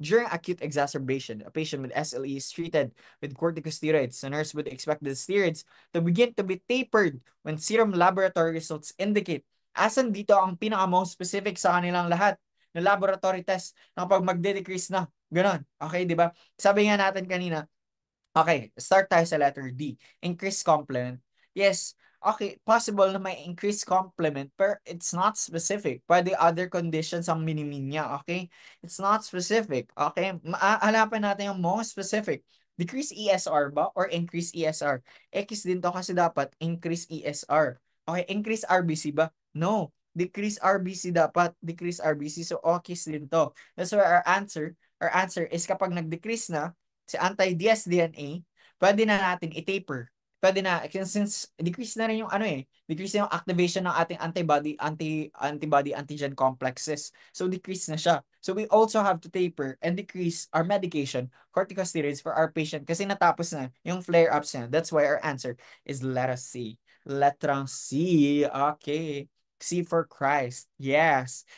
During acute exacerbation, a patient with SLE is treated with corticosteroids. The nurse would expect the steroids to begin to be tapered when serum laboratory results indicate. Asan dito ang pinaka specific sa kanilang lahat na laboratory test na pag magde-decrease na, ganun. Okay, di ba? Sabi nga natin kanina, okay, start tayo sa letter D. Increase complement. Yes, okay, possible na may increased complement pero it's not specific. Pwede other conditions ang minimin niya, okay? It's not specific, okay? Maahalapan natin yung most specific. Decrease ESR ba or increase ESR? X din to kasi dapat increase ESR. Okay, increase RBC ba? No. Decrease RBC dapat. Decrease RBC. So, okay din to. That's why our answer, our answer is kapag nag-decrease na, si anti-dsDNA, pwede na natin i-taper pwede na, since decrease na rin yung ano eh, decrease na yung activation ng ating antibody, anti, antibody antigen complexes. So decrease na siya. So we also have to taper and decrease our medication, corticosteroids for our patient kasi natapos na yung flare-ups niya. That's why our answer is letter C. Letrang C. Okay. C for Christ. Yes.